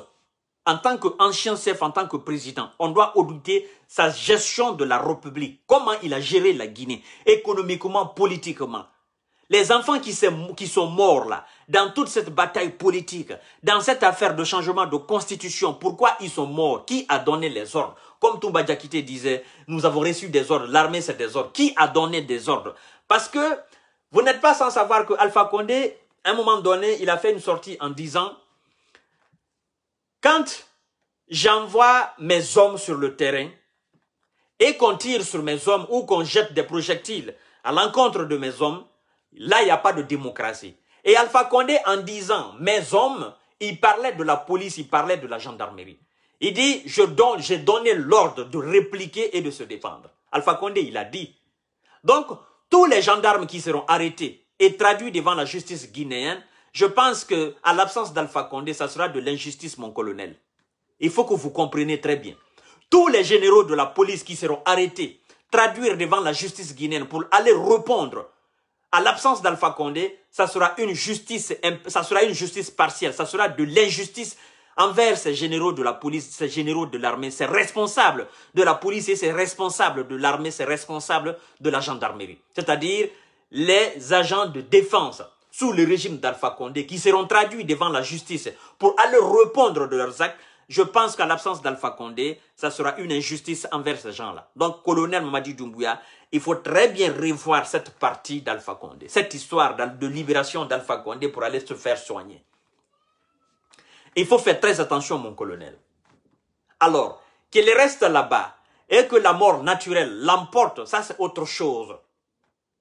Speaker 1: en tant qu'ancien chef, en tant que président, on doit auditer sa gestion de la République. Comment il a géré la Guinée, économiquement, politiquement. Les enfants qui, sont morts là, dans toute cette bataille politique, dans cette affaire de changement de constitution, pourquoi ils sont morts Qui a donné les ordres Comme Toumba Diakité disait, nous avons reçu des ordres, l'armée c'est des ordres. Qui a donné des ordres Parce que vous n'êtes pas sans savoir que Alpha Condé, à un moment donné, il a fait une sortie en disant quand j'envoie mes hommes sur le terrain et qu'on tire sur mes hommes ou qu'on jette des projectiles à l'encontre de mes hommes, là, il n'y a pas de démocratie. Et Alpha Condé, en disant mes hommes, il parlait de la police, il parlait de la gendarmerie. Il dit, je j'ai donné l'ordre de répliquer et de se défendre. Alpha Condé, il a dit. Donc, tous les gendarmes qui seront arrêtés et traduits devant la justice guinéenne, je pense que, à l'absence d'Alpha Condé, ça sera de l'injustice, mon colonel. Il faut que vous compreniez très bien. Tous les généraux de la police qui seront arrêtés, traduire devant la justice guinéenne pour aller répondre à l'absence d'Alpha Condé, ça sera une justice, partielle, ça sera de l'injustice envers ces généraux de la police, ces généraux de l'armée, ces responsables de la police et ces responsables de l'armée, ces responsables de la gendarmerie. C'est-à-dire les agents de défense sous le régime d'Alpha Condé qui seront traduits devant la justice pour aller répondre de leurs actes je pense qu'à l'absence d'Alpha Condé, ça sera une injustice envers ces gens-là. Donc, colonel Mamadi Doumbouya, il faut très bien revoir cette partie d'Alpha Condé, cette histoire de libération d'Alpha Condé pour aller se faire soigner. Il faut faire très attention, mon colonel. Alors, qu'il reste là-bas et que la mort naturelle l'emporte, ça c'est autre chose.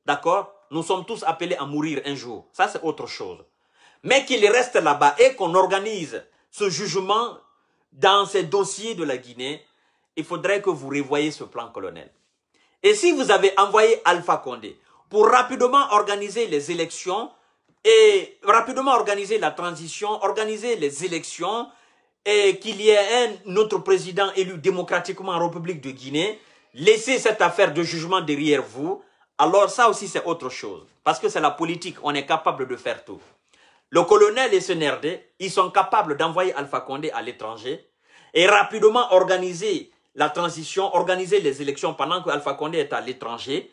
Speaker 1: D'accord Nous sommes tous appelés à mourir un jour. Ça c'est autre chose. Mais qu'il reste là-bas et qu'on organise ce jugement dans ces dossiers de la Guinée, il faudrait que vous revoyiez ce plan colonel. Et si vous avez envoyé Alpha Condé pour rapidement organiser les élections et rapidement organiser la transition, organiser les élections et qu'il y ait un autre président élu démocratiquement en République de Guinée, laissez cette affaire de jugement derrière vous, alors ça aussi c'est autre chose. Parce que c'est la politique, on est capable de faire tout. Le colonel et ce ils sont capables d'envoyer Alpha Condé à l'étranger et rapidement organiser la transition, organiser les élections pendant que Alpha Condé est à l'étranger,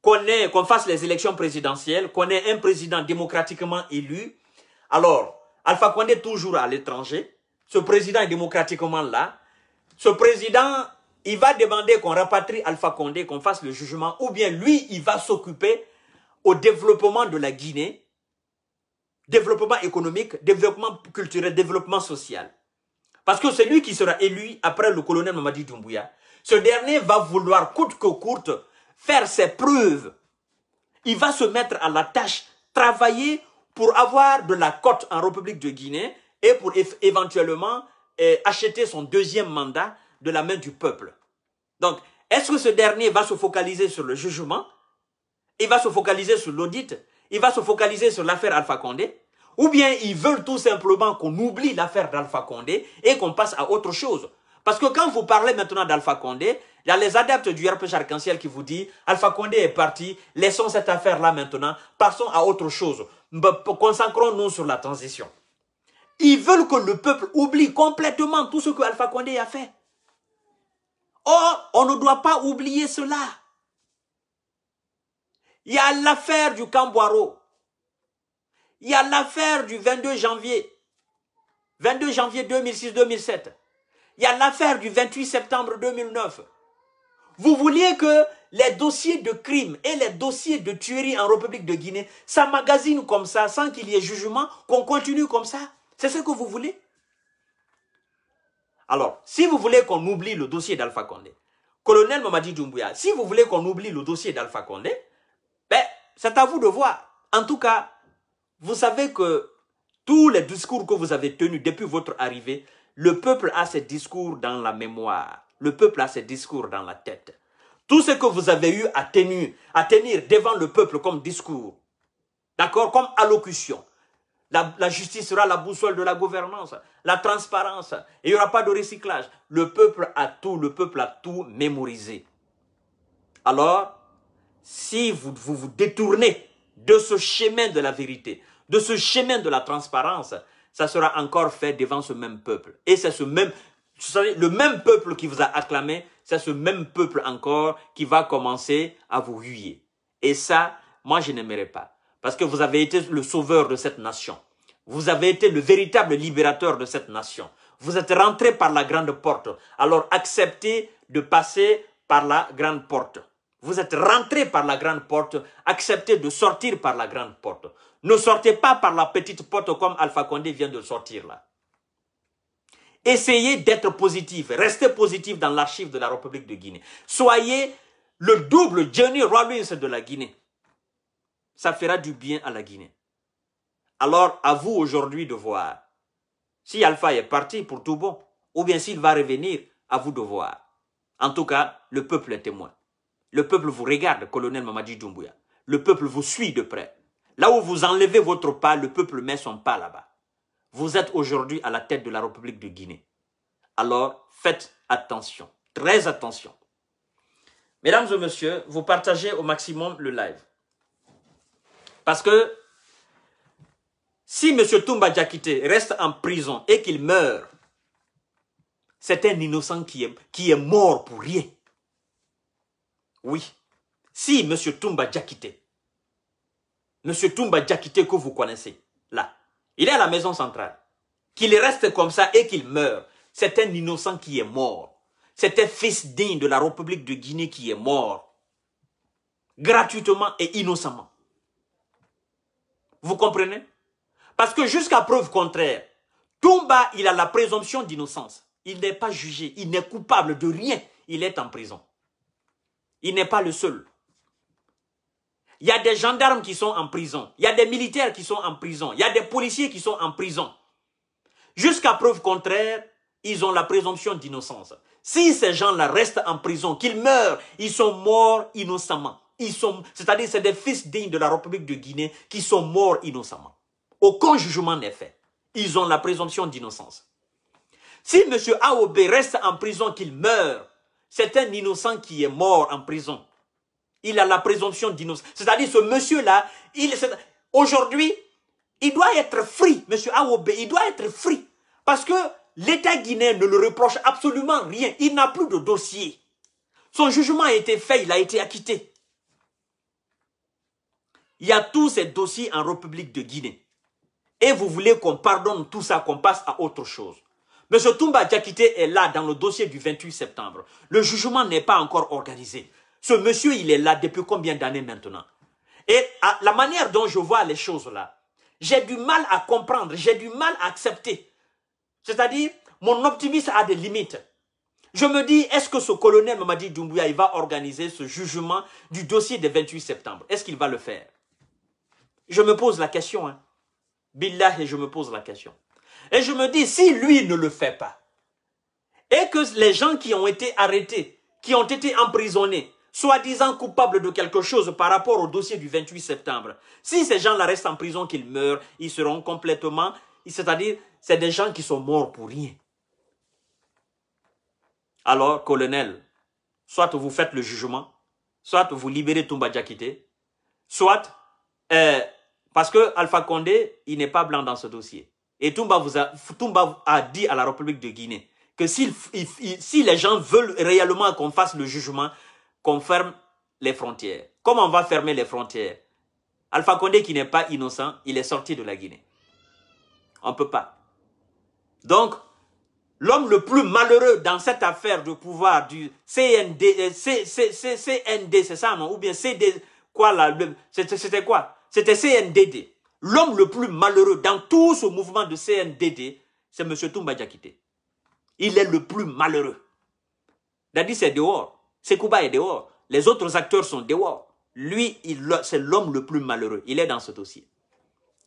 Speaker 1: qu'on fasse les élections présidentielles, qu'on ait un président démocratiquement élu. Alors, Alpha Condé toujours à l'étranger, ce président est démocratiquement là. Ce président, il va demander qu'on rapatrie Alpha Condé, qu'on fasse le jugement, ou bien lui, il va s'occuper au développement de la Guinée développement économique, développement culturel, développement social. Parce que celui qui sera élu après le colonel Mamadi Doumbouya, ce dernier va vouloir coûte que courte faire ses preuves. Il va se mettre à la tâche, travailler pour avoir de la cote en République de Guinée et pour éventuellement euh, acheter son deuxième mandat de la main du peuple. Donc, est-ce que ce dernier va se focaliser sur le jugement Il va se focaliser sur l'audit Il va se focaliser sur l'affaire Alpha Condé ou bien ils veulent tout simplement qu'on oublie l'affaire d'Alpha Condé et qu'on passe à autre chose. Parce que quand vous parlez maintenant d'Alpha Condé, il y a les adeptes du RPG Arc-en-Ciel qui vous disent Alpha Condé est parti, laissons cette affaire-là maintenant, passons à autre chose. Bah, concentrons nous sur la transition. Ils veulent que le peuple oublie complètement tout ce que Alpha Condé a fait. Or, on ne doit pas oublier cela. Il y a l'affaire du Camboiro. Il y a l'affaire du 22 janvier. 22 janvier 2006-2007. Il y a l'affaire du 28 septembre 2009. Vous vouliez que les dossiers de crimes et les dossiers de tuerie en République de Guinée, s'amagasinent comme ça, sans qu'il y ait jugement, qu'on continue comme ça. C'est ce que vous voulez Alors, si vous voulez qu'on oublie le dossier d'Alpha Condé, colonel Mamadi Djumbuya. si vous voulez qu'on oublie le dossier d'Alpha Condé, ben, c'est à vous de voir. En tout cas, vous savez que tous les discours que vous avez tenus depuis votre arrivée, le peuple a ses discours dans la mémoire. Le peuple a ses discours dans la tête. Tout ce que vous avez eu à tenir, à tenir devant le peuple comme discours, d'accord, comme allocution. La, justice sera la boussole de la gouvernance, la transparence. Et Il n'y aura pas de recyclage. Le peuple a tout, le peuple a tout mémorisé. Alors, si vous, vous détournez de ce chemin de la vérité, de ce chemin de la transparence, ça sera encore fait devant ce même peuple. Et c'est ce même, le même peuple qui vous a acclamé, c'est ce même peuple encore qui va commencer à vous huiller. Et ça, moi, je n'aimerais pas. Parce que vous avez été le sauveur de cette nation. Vous avez été le véritable libérateur de cette nation. Vous êtes rentré par la grande porte. Alors acceptez de passer par la grande porte. Vous êtes rentré par la grande porte. Acceptez de sortir par la grande porte. Ne sortez pas par la petite porte comme Alpha Condé vient de sortir là. Essayez d'être positif. Restez positif dans l'archive de la République de Guinée. Soyez le double Johnny Robbins de la Guinée. Ça fera du bien à la Guinée. Alors, à vous aujourd'hui de voir si Alpha est parti pour tout bon ou bien s'il va revenir, à vous de voir. En tout cas, le peuple est témoin. Le peuple vous regarde, colonel Mamadi Doumbouya. Le peuple vous suit de près. Là où vous enlevez votre pas, le peuple met son pas là-bas. Vous êtes aujourd'hui à la tête de la République de Guinée. Alors, faites attention, très attention. Mesdames et messieurs, vous partagez au maximum le live. Parce que si M. Toumba Djakite reste en prison et qu'il meurt, c'est un innocent qui est, qui est mort pour rien. Oui. Si M. Toumba Djakite Monsieur Toumba Djakite que vous connaissez, là, il est à la maison centrale. Qu'il reste comme ça et qu'il meure, c'est un innocent qui est mort. C'est un fils digne de la République de Guinée qui est mort. Gratuitement et innocemment. Vous comprenez Parce que jusqu'à preuve contraire, Toumba, il a la présomption d'innocence. Il n'est pas jugé, il n'est coupable de rien. Il est en prison. Il n'est pas le seul. Il y a des gendarmes qui sont en prison. Il y a des militaires qui sont en prison. Il y a des policiers qui sont en prison. Jusqu'à preuve contraire, ils ont la présomption d'innocence. Si ces gens-là restent en prison, qu'ils meurent, ils sont morts innocemment. Ils sont, c'est-à-dire, c'est des fils dignes de la République de Guinée qui sont morts innocemment. Aucun jugement n'est fait. Ils ont la présomption d'innocence. Si M. B reste en prison, qu'il meure, c'est un innocent qui est mort en prison. Il a la présomption d'innocence. C'est-à-dire, ce monsieur-là, il, aujourd'hui, il doit être free, monsieur Awobe, il doit être free. Parce que l'État guinéen ne le reproche absolument rien. Il n'a plus de dossier. Son jugement a été fait, il a été acquitté. Il y a tous ces dossiers en République de Guinée. Et vous voulez qu'on pardonne tout ça, qu'on passe à autre chose. Monsieur Toumba Diakité est là dans le dossier du 28 septembre. Le jugement n'est pas encore organisé. Ce monsieur, il est là depuis combien d'années maintenant Et la manière dont je vois les choses là, j'ai du mal à comprendre, j'ai du mal à accepter. C'est-à-dire, mon optimisme a des limites. Je me dis, est-ce que ce colonel Mamadi Doumbouya, il va organiser ce jugement du dossier des 28 septembre Est-ce qu'il va le faire Je me pose la question. Hein. Billah, et je me pose la question. Et je me dis, si lui ne le fait pas, et que les gens qui ont été arrêtés, qui ont été emprisonnés, soi-disant coupables de quelque chose par rapport au dossier du 28 septembre. Si ces gens-là restent en prison, qu'ils meurent, ils seront complètement... C'est-à-dire, c'est des gens qui sont morts pour rien. Alors, colonel, soit vous faites le jugement, soit vous libérez Toumba Djakite, soit... Euh, parce que Alpha Condé, il n'est pas blanc dans ce dossier. Et Toumba, vous a, dit à la République de Guinée que si les gens veulent réellement qu'on fasse le jugement, qu'on ferme les frontières. Comment on va fermer les frontières Alpha Condé qui n'est pas innocent, il est sorti de la Guinée. On ne peut pas. Donc, l'homme le plus malheureux dans cette affaire de pouvoir du CND, euh, CND, c'est ça, non Ou bien CD, quoi là C'était quoi C'était CNDD. L'homme le plus malheureux dans tout ce mouvement de CNDD, c'est M. Toumba Diakité. Il est le plus malheureux. Dadi, c'est dehors. Sekouba est dehors. Les autres acteurs sont dehors. Lui, c'est l'homme le plus malheureux. Il est dans ce dossier.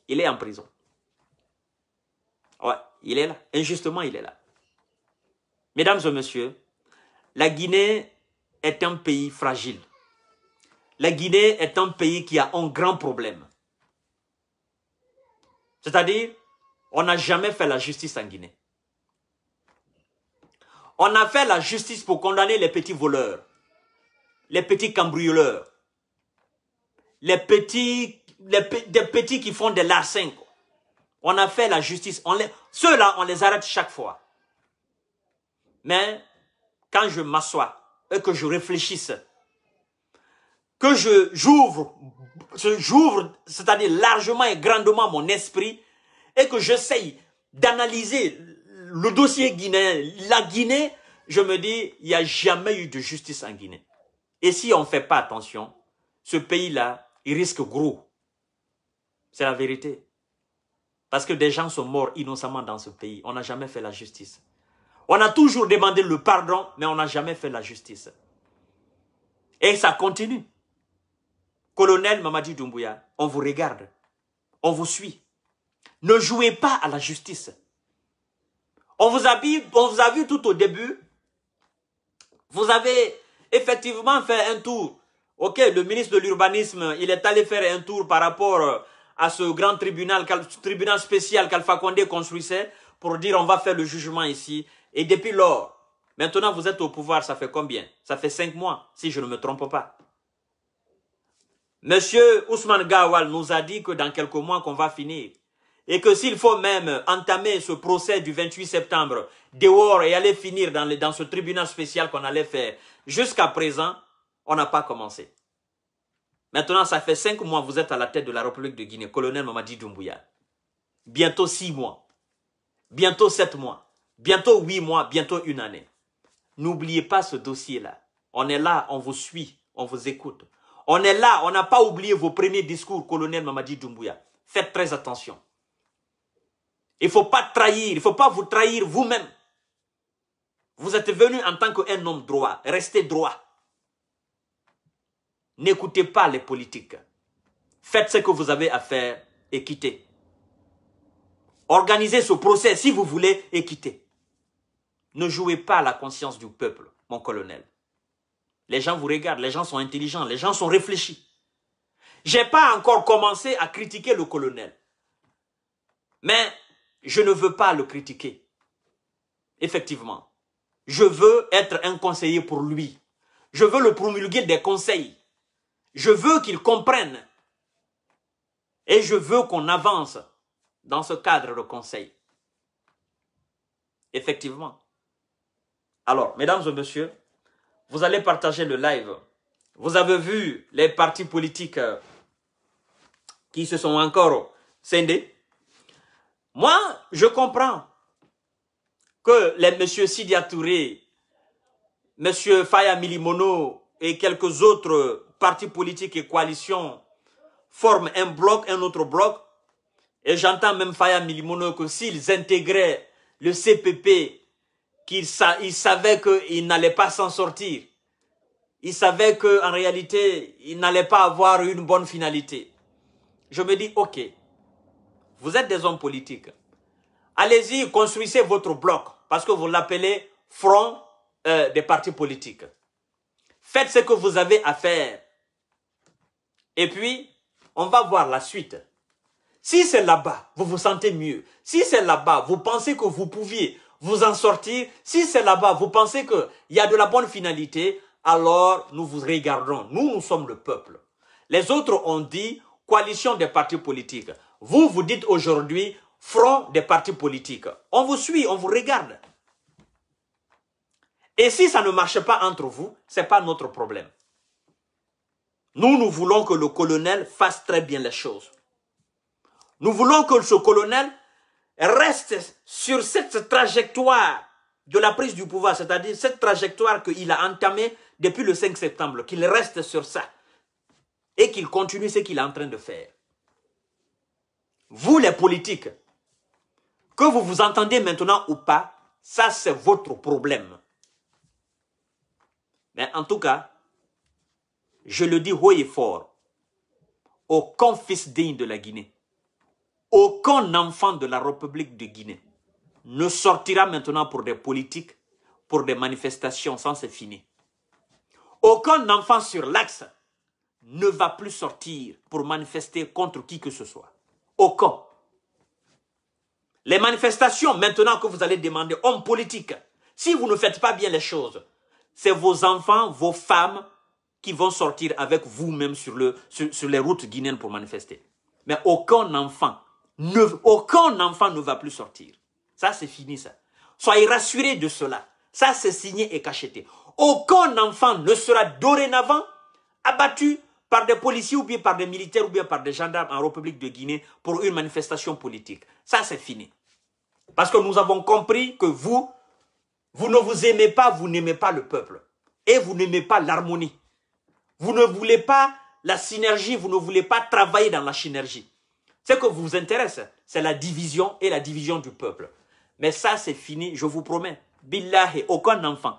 Speaker 1: Il est en prison. Ouais, il est là. Injustement, il est là. Mesdames et messieurs, la Guinée est un pays fragile. La Guinée est un pays qui a un grand problème. C'est-à-dire, on n'a jamais fait la justice en Guinée. On a fait la justice pour condamner les petits voleurs, les petits cambrioleurs, les petits, les des petits qui font des larcins. On a fait la justice. Ceux-là, on les arrête chaque fois. Mais quand je m'assois et que je réfléchisse, que je j'ouvre, j'ouvre, c'est-à-dire largement et grandement mon esprit, et que j'essaye d'analyser le dossier guinéen, la Guinée, je me dis, il n'y a jamais eu de justice en Guinée. Et si on ne fait pas attention, ce pays-là, il risque gros. C'est la vérité. Parce que des gens sont morts innocemment dans ce pays. On n'a jamais fait la justice. On a toujours demandé le pardon, mais on n'a jamais fait la justice. Et ça continue. Colonel Mamadi Doumbouya, on vous regarde. On vous suit. Ne jouez pas à la justice. On vous, a vu, on vous a vu tout au début. Vous avez effectivement fait un tour. Ok, le ministre de l'Urbanisme, il est allé faire un tour par rapport euh, à ce grand tribunal, tribunal spécial qu'Alpha Condé construisait pour dire on va faire le jugement ici. Et depuis lors, maintenant vous êtes au pouvoir, ça fait combien Ça fait cinq mois, si je ne me trompe pas. Monsieur Ousmane Gawal nous a dit que dans quelques mois qu'on va finir et que s'il faut même entamer ce procès du 28 septembre dehors et aller finir dans, ce tribunal spécial qu'on allait faire, jusqu'à présent, on n'a pas commencé. Maintenant, ça fait cinq mois, vous êtes à la tête de la République de Guinée, colonel Mamadi Doumbouya. Bientôt six mois, bientôt sept mois, bientôt huit mois, bientôt une année. N'oubliez pas ce dossier-là. On est là, on vous suit, on vous écoute. On est là, on n'a pas oublié vos premiers discours, colonel Mamadi Doumbouya. Faites très attention. Il ne faut pas trahir, il ne faut pas vous trahir vous-même. Vous êtes venu en tant qu'un homme droit, restez droit. N'écoutez pas les politiques. Faites ce que vous avez à faire et quittez. Organisez ce procès si vous voulez et quittez. Ne jouez pas à la conscience du peuple, mon colonel. Les gens vous regardent, les gens sont intelligents, les gens sont réfléchis. J'ai pas encore commencé à critiquer le colonel. Mais je ne veux pas le critiquer. Effectivement. Je veux être un conseiller pour lui. Je veux le promulguer des conseils. Je veux qu'il comprenne. Et je veux qu'on avance dans ce cadre de conseil. Effectivement. Alors, mesdames et messieurs, vous allez partager le live. Vous avez vu les partis politiques qui se sont encore scindés. Moi, je comprends que les Monsieur Sidia Touré, monsieur Faya Milimono et quelques autres partis politiques et coalitions forment un bloc, un autre bloc. Et j'entends même Faya Milimono que s'ils intégraient le CPP, qu'ils savaient qu'ils n'allaient pas s'en sortir. Ils savaient qu'en réalité, ils n'allaient pas avoir une bonne finalité. Je me dis, ok, vous êtes des hommes politiques. Allez-y, construisez votre bloc, parce que vous l'appelez front euh, des partis politiques. Faites ce que vous avez à faire. Et puis, on va voir la suite. Si c'est là-bas, vous vous sentez mieux. Si c'est là-bas, vous pensez que vous pouviez vous en sortir. Si c'est là-bas, vous pensez qu'il y a de la bonne finalité, alors nous vous regardons. Nous, nous sommes le peuple. Les autres ont dit coalition des partis politiques. Vous, vous dites aujourd'hui front des partis politiques. On vous suit, on vous regarde. Et si ça ne marche pas entre vous, ce n'est pas notre problème. Nous, nous voulons que le colonel fasse très bien les choses. Nous voulons que ce colonel reste sur cette trajectoire de la prise du pouvoir, c'est-à-dire cette trajectoire qu'il a entamée depuis le 5 septembre, qu'il reste sur ça et qu'il continue ce qu'il est en train de faire. Vous les politiques, que vous vous entendez maintenant ou pas, ça c'est votre problème. Mais en tout cas, je le dis haut et fort, aucun fils digne de la Guinée, aucun enfant de la République de Guinée ne sortira maintenant pour des politiques, pour des manifestations, sans c'est fini. Aucun enfant sur l'axe ne va plus sortir pour manifester contre qui que ce soit. Aucun. Les manifestations, maintenant que vous allez demander, hommes politiques, si vous ne faites pas bien les choses, c'est vos enfants, vos femmes qui vont sortir avec vous-même sur, le, les routes guinéennes pour manifester. Mais aucun enfant, ne, aucun enfant ne va plus sortir. Ça, c'est fini, ça. Soyez rassurés de cela. Ça, c'est signé et cacheté. Aucun enfant ne sera dorénavant abattu par des policiers ou bien par des militaires ou bien par des gendarmes en République de Guinée pour une manifestation politique. Ça, c'est fini. Parce que nous avons compris que vous, vous ne vous aimez pas, vous n'aimez pas le peuple. Et vous n'aimez pas l'harmonie. Vous ne voulez pas la synergie, vous ne voulez pas travailler dans la synergie. Ce que vous intéresse, c'est la division et la division du peuple. Mais ça, c'est fini, je vous promets. et aucun enfant.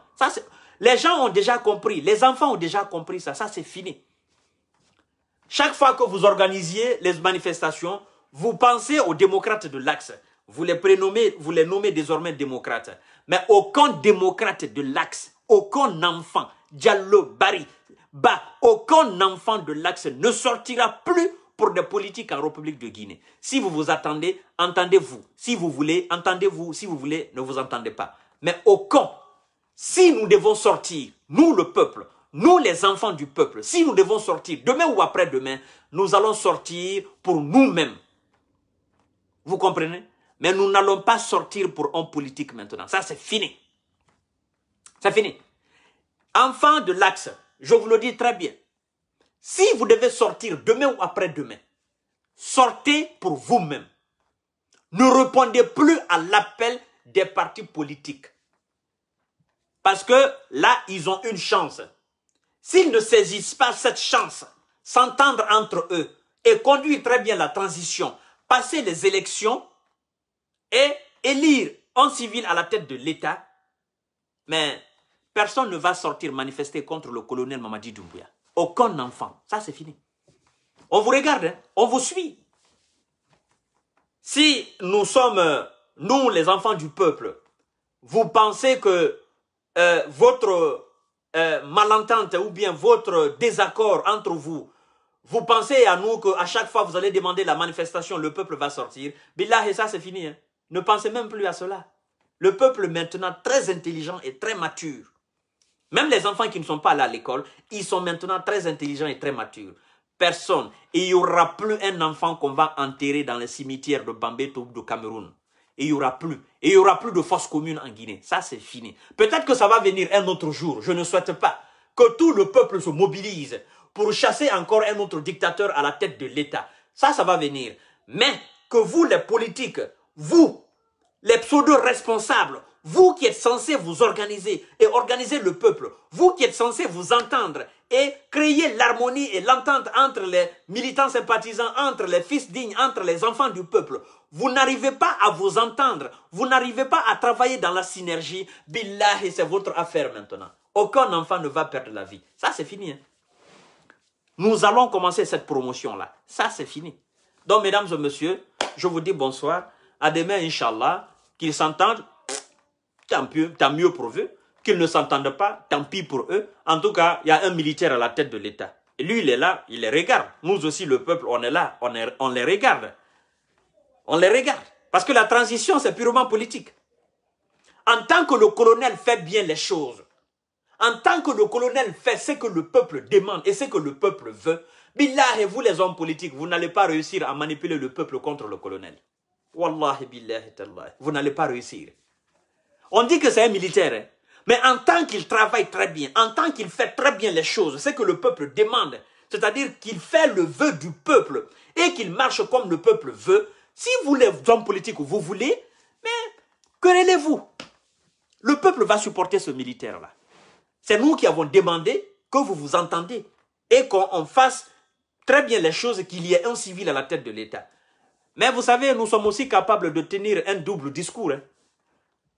Speaker 1: les gens ont déjà compris, les enfants ont déjà compris ça, ça c'est fini. Chaque fois que vous organisiez les manifestations, vous pensez aux démocrates de l'Axe. Vous les prénommez, vous les nommez désormais démocrates. Mais aucun démocrate de l'Axe, aucun enfant, Diallo, Barry, bah, aucun enfant de l'Axe ne sortira plus pour des politiques en République de Guinée. Si vous vous attendez, entendez-vous. Si vous voulez, entendez-vous. Si vous voulez, ne vous entendez pas. Mais aucun. Si nous devons sortir, nous le peuple, nous, les enfants du peuple, si nous devons sortir demain ou après-demain, nous allons sortir pour nous-mêmes. Vous comprenez Mais nous n'allons pas sortir pour un politique maintenant. Ça, c'est fini. C'est fini. Enfants de l'axe, je vous le dis très bien. Si vous devez sortir demain ou après-demain, sortez pour vous mêmes Ne répondez plus à l'appel des partis politiques. Parce que là, ils ont une chance. S'ils ne saisissent pas cette chance, s'entendre entre eux et conduire très bien la transition, passer les élections et élire un civil à la tête de l'État, mais personne ne va sortir manifester contre le colonel Mamadi Doumbouya. Aucun enfant. Ça, c'est fini. On vous regarde, hein. on vous suit. Si nous sommes, nous, les enfants du peuple, vous pensez que euh, votre euh, malentente ou bien votre désaccord entre vous, vous pensez à nous qu'à chaque fois vous allez demander la manifestation, le peuple va sortir. Billah, et ça c'est fini. Hein. Ne pensez même plus à cela. Le peuple maintenant très intelligent et très mature. Même les enfants qui ne sont pas là à l'école, ils sont maintenant très intelligents et très matures. Personne. Et il n'y aura plus un enfant qu'on va enterrer dans le cimetière de Bambeto ou de Cameroun et il n'y aura plus. Et il n'y aura plus de force commune en Guinée. Ça, c'est fini. Peut-être que ça va venir un autre jour. Je ne souhaite pas que tout le peuple se mobilise pour chasser encore un autre dictateur à la tête de l'État. Ça, ça va venir. Mais que vous, les politiques, vous, les pseudo-responsables, vous qui êtes censés vous organiser et organiser le peuple, vous qui êtes censés vous entendre et créer l'harmonie et l'entente entre les militants sympathisants, entre les fils dignes, entre les enfants du peuple, vous n'arrivez pas à vous entendre. Vous n'arrivez pas à travailler dans la synergie. Billahi, c'est votre affaire maintenant. Aucun enfant ne va perdre la vie. Ça, c'est fini. Hein. Nous allons commencer cette promotion-là. Ça, c'est fini. Donc, mesdames et messieurs, je vous dis bonsoir. À demain, Inch'Allah. Qu'ils s'entendent, tant mieux, mieux pour eux. Qu'ils ne s'entendent pas, tant pis pour eux. En tout cas, il y a un militaire à la tête de l'État. Lui, il est là, il les regarde. Nous aussi, le peuple, on est là, on, on les regarde. On les regarde. Parce que la transition, c'est purement politique. En tant que le colonel fait bien les choses, en tant que le colonel fait ce que le peuple demande et ce que le peuple veut, billah et vous les hommes politiques, vous n'allez pas réussir à manipuler le peuple contre le colonel. Wallahi billahi Vous n'allez pas réussir. On dit que c'est un militaire, hein. mais en tant qu'il travaille très bien, en tant qu'il fait très bien les choses, ce que le peuple demande, c'est-à-dire qu'il fait le vœu du peuple et qu'il marche comme le peuple veut, si vous, les hommes politiques, vous voulez, mais querellez-vous. Le peuple va supporter ce militaire-là. C'est nous qui avons demandé que vous vous entendez et qu'on fasse très bien les choses, qu'il y ait un civil à la tête de l'État. Mais vous savez, nous sommes aussi capables de tenir un double discours. Hein,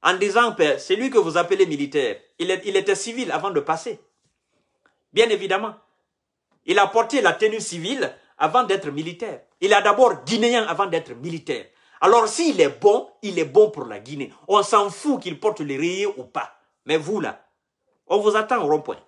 Speaker 1: en disant, ben, c'est lui que vous appelez militaire. il était civil avant de passer. Bien évidemment. Il a porté la tenue civile avant d'être militaire. Il est d'abord guinéen avant d'être militaire. Alors s'il est bon, il est bon pour la Guinée. On s'en fout qu'il porte les rayés ou pas. Mais vous là, on vous attend au rond-point.